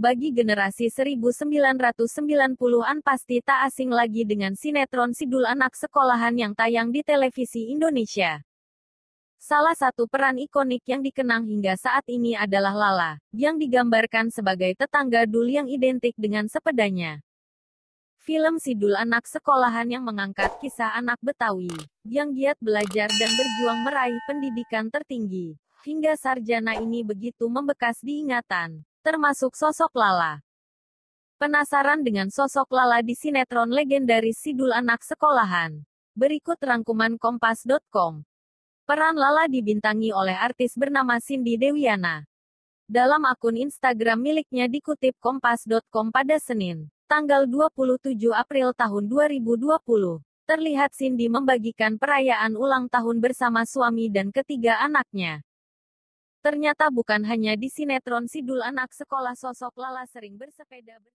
bagi generasi 1990-an pasti tak asing lagi dengan sinetron sidul anak sekolahan yang tayang di televisi Indonesia. Salah satu peran ikonik yang dikenang hingga saat ini adalah Lala, yang digambarkan sebagai tetangga dul yang identik dengan sepedanya. Film Sidul Anak Sekolahan yang mengangkat kisah anak Betawi, yang giat belajar dan berjuang meraih pendidikan tertinggi, hingga sarjana ini begitu membekas diingatan termasuk sosok Lala. Penasaran dengan sosok Lala di sinetron legendaris Sidul Anak Sekolahan? Berikut rangkuman Kompas.com. Peran Lala dibintangi oleh artis bernama Cindy Dewiana. Dalam akun Instagram miliknya dikutip Kompas.com pada Senin, tanggal 27 April tahun 2020, terlihat Cindy membagikan perayaan ulang tahun bersama suami dan ketiga anaknya. Ternyata bukan hanya di sinetron Sidul anak sekolah sosok Lala sering bersepeda.